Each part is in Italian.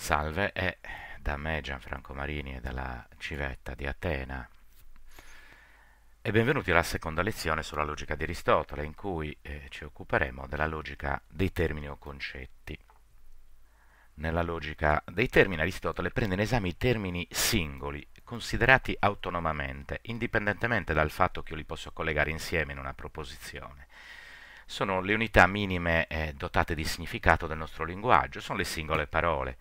Salve è da me Gianfranco Marini e dalla Civetta di Atena. E benvenuti alla seconda lezione sulla logica di Aristotele, in cui eh, ci occuperemo della logica dei termini o concetti. Nella logica dei termini Aristotele prende in esame i termini singoli, considerati autonomamente, indipendentemente dal fatto che io li posso collegare insieme in una proposizione sono le unità minime eh, dotate di significato del nostro linguaggio, sono le singole parole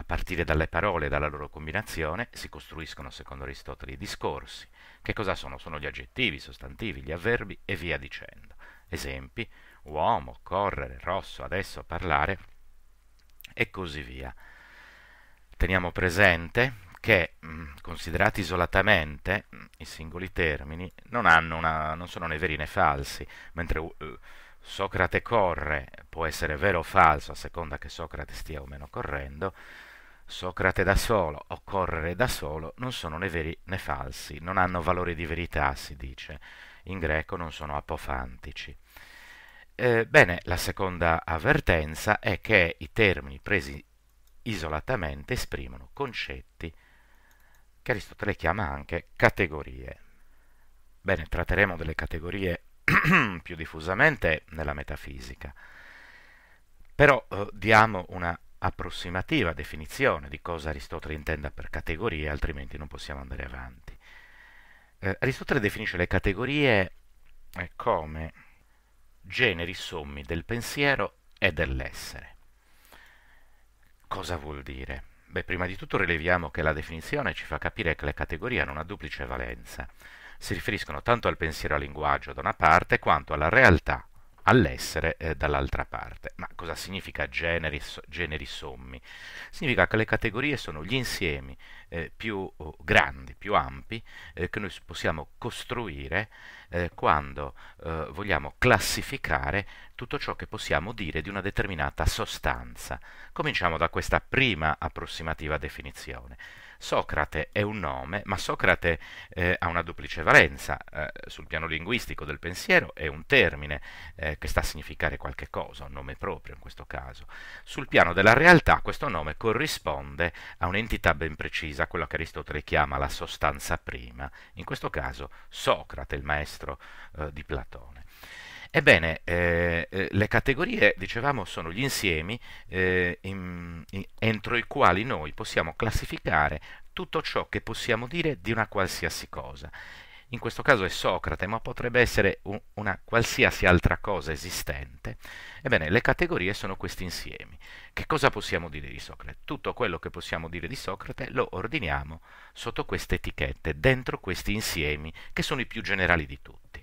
a partire dalle parole e dalla loro combinazione si costruiscono, secondo Aristotele, i discorsi. Che cosa sono? Sono gli aggettivi, i sostantivi, gli avverbi e via dicendo. Esempi, uomo, correre, rosso, adesso, parlare e così via. Teniamo presente che, mm, considerati isolatamente, mm, i singoli termini non, una, non sono né veri né falsi, mentre uh, Socrate corre può essere vero o falso a seconda che Socrate stia o meno correndo, Socrate da solo o correre da solo non sono né veri né falsi, non hanno valore di verità, si dice, in greco non sono apofantici. Eh, bene, la seconda avvertenza è che i termini presi isolatamente esprimono concetti che Aristotele chiama anche categorie. Bene, tratteremo delle categorie più diffusamente nella metafisica, però eh, diamo una approssimativa definizione di cosa Aristotele intenda per categorie, altrimenti non possiamo andare avanti. Eh, Aristotele definisce le categorie eh, come generi sommi del pensiero e dell'essere. Cosa vuol dire? Beh, prima di tutto rileviamo che la definizione ci fa capire che le categorie hanno una duplice valenza. Si riferiscono tanto al pensiero e al linguaggio da una parte quanto alla realtà all'essere eh, dall'altra parte. Ma cosa significa generi, generi sommi? Significa che le categorie sono gli insiemi eh, più grandi, più ampi eh, che noi possiamo costruire eh, quando eh, vogliamo classificare tutto ciò che possiamo dire di una determinata sostanza. Cominciamo da questa prima approssimativa definizione. Socrate è un nome, ma Socrate eh, ha una duplice valenza. Eh, sul piano linguistico del pensiero è un termine eh, che sta a significare qualche cosa, un nome proprio in questo caso. Sul piano della realtà questo nome corrisponde a un'entità ben precisa precisa, quello che Aristotele chiama la sostanza prima, in questo caso Socrate, il maestro eh, di Platone. Ebbene, eh, eh, le categorie, dicevamo, sono gli insiemi eh, in, in, entro i quali noi possiamo classificare tutto ciò che possiamo dire di una qualsiasi cosa in questo caso è Socrate, ma potrebbe essere un, una qualsiasi altra cosa esistente, ebbene le categorie sono questi insiemi. Che cosa possiamo dire di Socrate? Tutto quello che possiamo dire di Socrate lo ordiniamo sotto queste etichette, dentro questi insiemi che sono i più generali di tutti.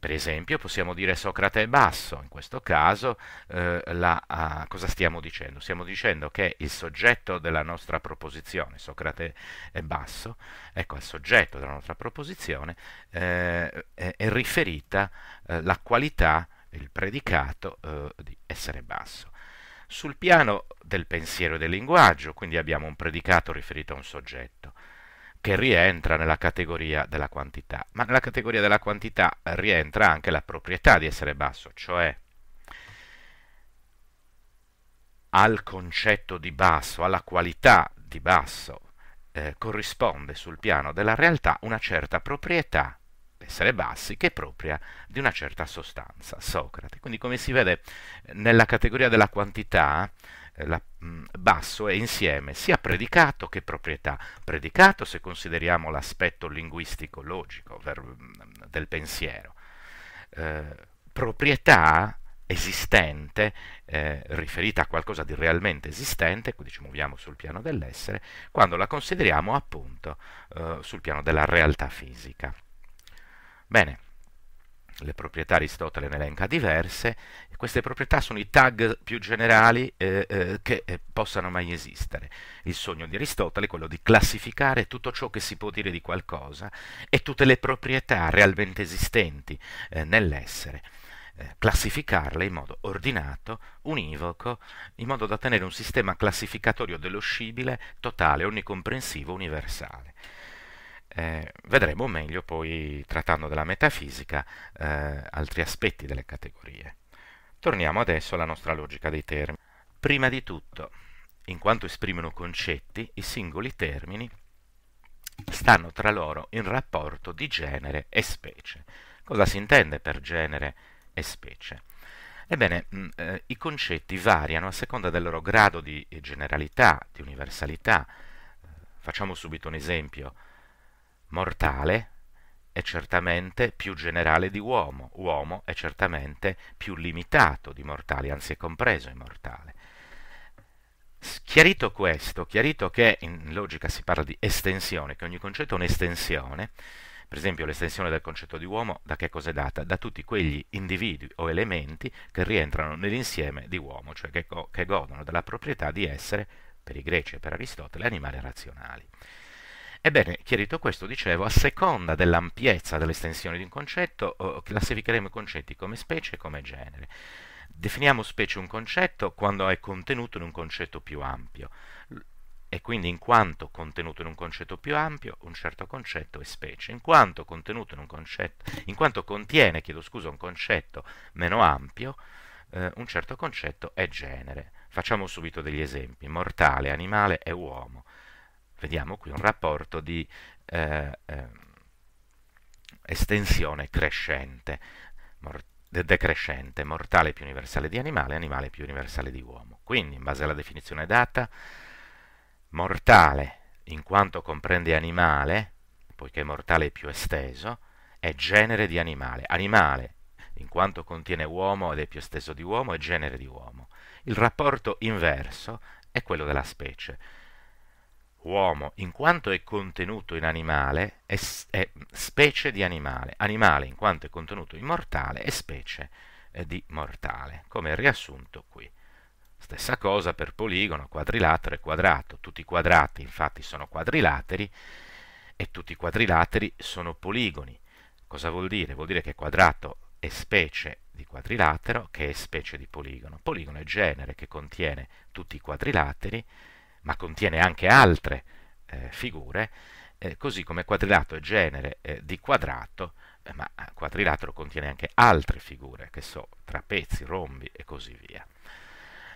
Per esempio possiamo dire Socrate è basso, in questo caso eh, la, ah, cosa stiamo dicendo? Stiamo dicendo che il soggetto della nostra proposizione, Socrate è basso, ecco al soggetto della nostra proposizione eh, è, è, riferita eh, la qualità, il predicato eh, di essere basso. Sul piano del pensiero e del linguaggio, quindi abbiamo un predicato riferito a un soggetto, che rientra nella categoria della quantità, ma nella categoria della quantità rientra anche la proprietà di essere basso, cioè al concetto di basso, alla qualità di basso, eh, corrisponde sul piano della realtà una certa proprietà, essere bassi, che è propria di una certa sostanza, Socrate. Quindi come si vede nella categoria della quantità eh, la, mm, basso è insieme sia predicato che proprietà. Predicato se consideriamo l'aspetto linguistico, logico mm, del pensiero. Eh, proprietà esistente, eh, riferita a qualcosa di realmente esistente, quindi ci muoviamo sul piano dell'essere, quando la consideriamo appunto eh, sul piano della realtà fisica. Bene le proprietà Aristotele ne elenca diverse, queste proprietà sono i tag più generali eh, eh, che eh, possano mai esistere. Il sogno di Aristotele è quello di classificare tutto ciò che si può dire di qualcosa e tutte le proprietà realmente esistenti eh, nell'essere eh, classificarle in modo ordinato, univoco, in modo da ottenere un sistema classificatorio dello scibile, totale, onnicomprensivo, universale. Eh, vedremo meglio poi, trattando della metafisica, eh, altri aspetti delle categorie. Torniamo adesso alla nostra logica dei termini. Prima di tutto, in quanto esprimono concetti, i singoli termini stanno tra loro in rapporto di genere e specie. Cosa si intende per genere e specie? Ebbene, mh, mm, eh, i concetti variano a seconda del loro grado di generalità, di universalità. Eh, facciamo subito un esempio mortale è certamente più generale di uomo, uomo è certamente più limitato di mortale, anzi è compreso in mortale. Chiarito questo, chiarito che in logica si parla di estensione, che ogni concetto è un'estensione, per esempio l'estensione del concetto di uomo da che cosa è data? Da tutti quegli individui o elementi che rientrano nell'insieme di uomo, cioè che, che godono della proprietà di essere, per i greci e per Aristotele, animali razionali. Ebbene, chiarito questo, dicevo, a seconda dell'ampiezza dell'estensione di un concetto, classificheremo i concetti come specie e come genere. Definiamo specie un concetto quando è contenuto in un concetto più ampio e quindi in quanto contenuto in un concetto più ampio, un certo concetto è specie. In quanto, in concetto, in quanto contiene, scusa, un concetto meno ampio, eh, un certo concetto è genere. Facciamo subito degli esempi. Mortale, animale e uomo vediamo qui un rapporto di eh, eh, estensione crescente, mor decrescente, mortale più universale di animale, animale più universale di uomo. Quindi, in base alla definizione data, mortale in quanto comprende animale, poiché mortale è più esteso, è genere di animale. Animale, in quanto contiene uomo ed è più esteso di uomo, è genere di uomo. Il rapporto inverso è quello della specie uomo, in quanto è contenuto in animale, è, è specie di animale, animale in quanto è contenuto in mortale, è specie eh, di mortale, come riassunto qui. Stessa cosa per poligono, quadrilatero e quadrato. Tutti i quadrati infatti sono quadrilateri e tutti i quadrilateri sono poligoni. Cosa vuol dire? Vuol dire che quadrato è specie di quadrilatero che è specie di poligono. Poligono è genere che contiene tutti i quadrilateri ma contiene anche altre eh, figure, eh, così come quadrilato è genere eh, di quadrato, eh, ma quadrilatero contiene anche altre figure, che so, trapezi, rombi e così via.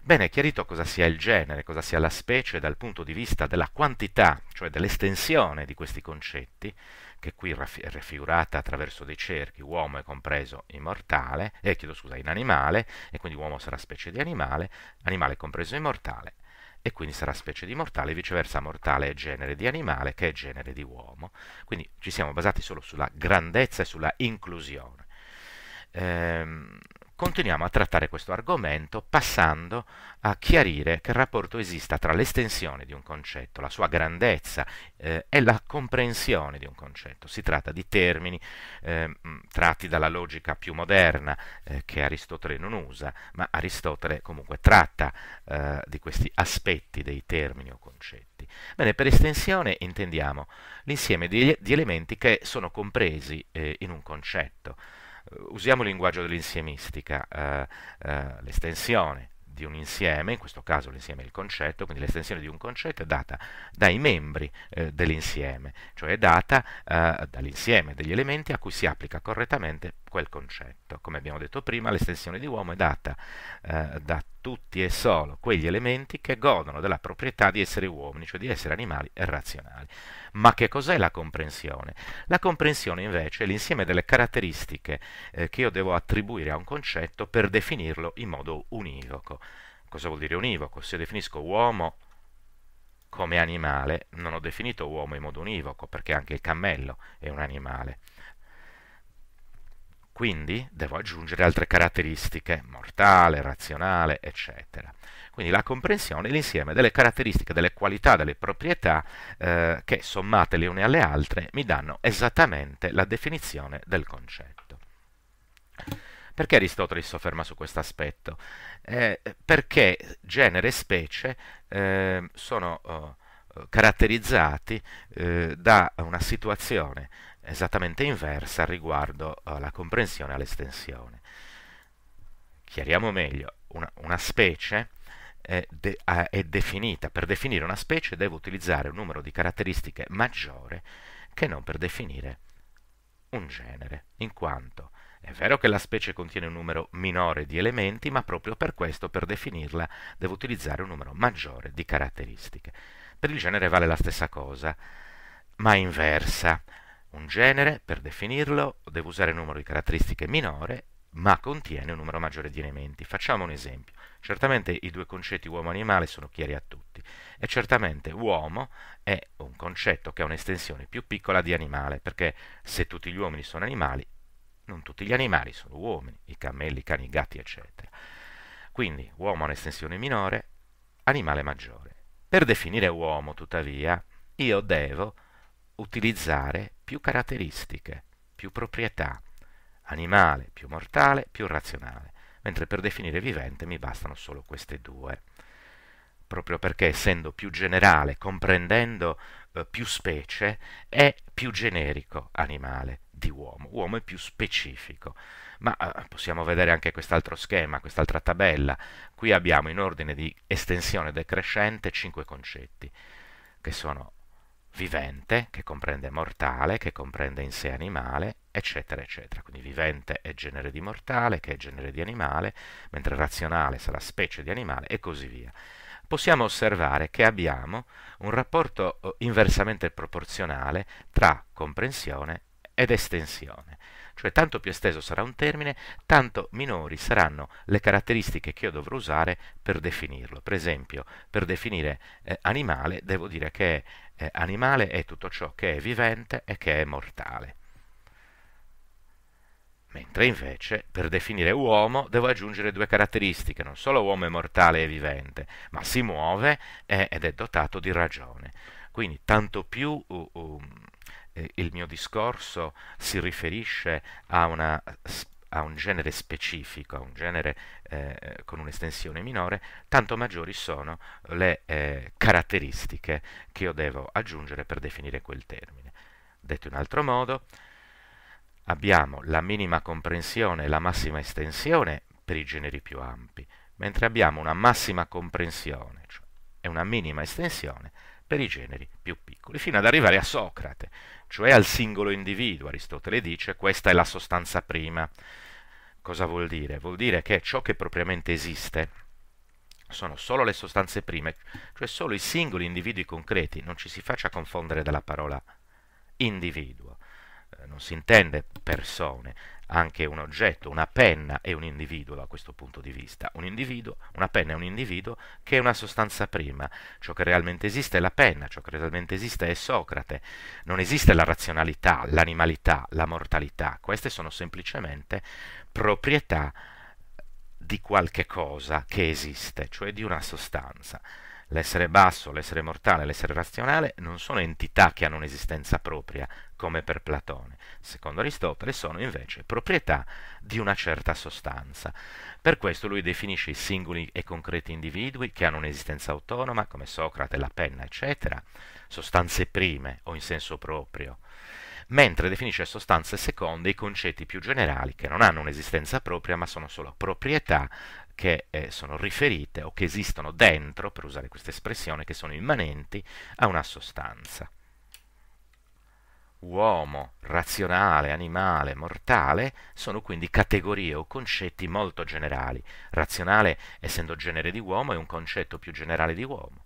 Bene, chiarito cosa sia il genere, cosa sia la specie dal punto di vista della quantità, cioè dell'estensione di questi concetti, che qui è raffigurata attraverso dei cerchi, uomo è compreso immortale, eh, chiedo scusa, in animale, e quindi uomo sarà specie di animale, animale compreso immortale, e quindi sarà specie di mortale, e viceversa mortale è genere di animale che è genere di uomo. Quindi ci siamo basati solo sulla grandezza e sulla inclusione. Ehm, continuiamo a trattare questo argomento passando a chiarire che rapporto esista tra l'estensione di un concetto, la sua grandezza eh, e la comprensione di un concetto. Si tratta di termini eh, mm, tratti dalla logica più moderna eh, che Aristotele non usa, ma Aristotele comunque tratta eh, di questi aspetti dei termini o concetti. Bene, per estensione intendiamo l'insieme di, di, elementi che sono compresi eh, in un concetto. Eh, usiamo il linguaggio dell'insiemistica, eh, eh, l'estensione di un insieme, in questo caso l'insieme è il concetto, quindi l'estensione di un concetto è data dai membri eh, dell'insieme, cioè è data eh, dall'insieme degli elementi a cui si applica correttamente quel concetto. Come abbiamo detto prima, l'estensione di uomo è data eh, da tutti e solo quegli elementi che godono della proprietà di essere uomini, cioè di essere animali e razionali. Ma che cos'è la comprensione? La comprensione invece è l'insieme delle caratteristiche eh, che io devo attribuire a un concetto per definirlo in modo univoco. Cosa vuol dire univoco? Se io definisco uomo come animale, non ho definito uomo in modo univoco, perché anche il cammello è un animale. Quindi devo aggiungere altre caratteristiche, mortale, razionale, eccetera. Quindi la comprensione è l'insieme delle caratteristiche, delle qualità, delle proprietà eh, che sommate le une alle altre mi danno esattamente la definizione del concetto. Perché Aristotele si sofferma su questo aspetto? Eh, perché genere e specie eh, sono oh, caratterizzati eh, da una situazione esattamente inversa riguardo eh, alla comprensione e all'estensione. Chiariamo meglio, una, una specie è, de, è definita, per definire una specie devo utilizzare un numero di caratteristiche maggiore che non per definire un genere, in quanto è vero che la specie contiene un numero minore di elementi, ma proprio per questo, per definirla, devo utilizzare un numero maggiore di caratteristiche. Per il genere vale la stessa cosa, ma inversa. Un genere, per definirlo, deve usare un numero di caratteristiche minore, ma contiene un numero maggiore di elementi. Facciamo un esempio. Certamente i due concetti uomo-animale sono chiari a tutti e certamente uomo è un concetto che ha un'estensione più piccola di animale, perché se tutti gli uomini sono animali, non tutti gli animali sono uomini, i cammelli, i cani, i gatti, eccetera. Quindi uomo ha un'estensione minore, animale maggiore. Per definire uomo, tuttavia, io devo utilizzare più caratteristiche, più proprietà, animale più mortale, più razionale, mentre per definire vivente mi bastano solo queste due. Proprio perché essendo più generale, comprendendo eh, più specie, è più generico animale, anti-uomo, uomo è più specifico. Ma eh, possiamo vedere anche quest'altro schema, quest'altra tabella. Qui abbiamo in ordine di estensione decrescente cinque concetti, che sono vivente, che comprende mortale, che comprende in sé animale, eccetera, eccetera. Quindi vivente è genere di mortale, che è genere di animale, mentre razionale sarà specie di animale e così via. Possiamo osservare che abbiamo un rapporto eh, inversamente proporzionale tra comprensione ed estensione. Cioè tanto più esteso sarà un termine, tanto minori saranno le caratteristiche che io dovrò usare per definirlo. Per esempio, per definire eh, animale devo dire che eh, animale è tutto ciò che è vivente e che è mortale. Mentre invece, per definire uomo, devo aggiungere due caratteristiche. Non solo uomo è mortale e vivente, ma si muove eh, ed è dotato di ragione. Quindi tanto più uh, uh, eh, il mio discorso si riferisce a, una, a, un genere specifico, a un genere eh, con un'estensione minore, tanto maggiori sono le eh, caratteristiche che io devo aggiungere per definire quel termine. Detto in altro modo, abbiamo la minima comprensione e la massima estensione per i generi più ampi, mentre abbiamo una massima comprensione cioè, e una minima estensione per i generi più piccoli, fino ad arrivare a Socrate, cioè al singolo individuo. Aristotele dice questa è la sostanza prima. Cosa vuol dire? Vuol dire che ciò che propriamente esiste sono solo le sostanze prime, cioè solo i singoli individui concreti, non ci si faccia confondere dalla parola individuo, eh, non si intende persone, anche un oggetto, una penna è un individuo da questo punto di vista. Un individuo, una penna è un individuo che è una sostanza prima. Ciò che realmente esiste è la penna, ciò che realmente esiste è Socrate. Non esiste la razionalità, l'animalità, la mortalità. Queste sono semplicemente proprietà di qualche cosa che esiste, cioè di una sostanza. L'essere basso, l'essere mortale, l'essere razionale non sono entità che hanno un'esistenza propria, come per Platone. Secondo Aristotele sono invece proprietà di una certa sostanza. Per questo lui definisce i singoli e concreti individui che hanno un'esistenza autonoma, come Socrate, la penna, eccetera, sostanze prime o in senso proprio mentre definisce sostanze seconde i concetti più generali che non hanno un'esistenza propria ma sono solo proprietà che eh, sono riferite o che esistono dentro, per usare questa espressione, che sono immanenti a una sostanza. Uomo, razionale, animale, mortale sono quindi categorie o concetti molto generali. Razionale, essendo genere di uomo, è un concetto più generale di uomo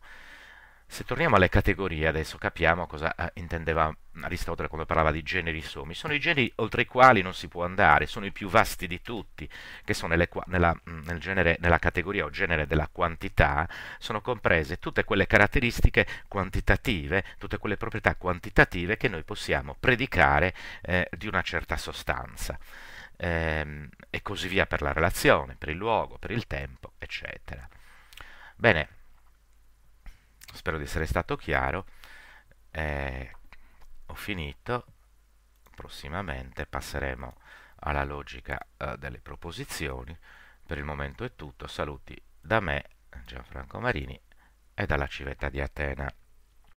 se torniamo alle categorie, adesso capiamo cosa eh, intendeva Aristotele quando parlava di generi sommi. Sono i generi oltre i quali non si può andare, sono i più vasti di tutti, che sono nelle, nella, mm, nel genere, nella categoria o genere della quantità, sono comprese tutte quelle caratteristiche quantitative, tutte quelle proprietà quantitative che noi possiamo predicare eh, di una certa sostanza. Ehm, e così via per la relazione, per il luogo, per il tempo, eccetera. Bene, spero di essere stato chiaro eh, ho finito prossimamente passeremo alla logica eh, delle proposizioni per il momento è tutto saluti da me Gianfranco Marini e dalla civetta di Atena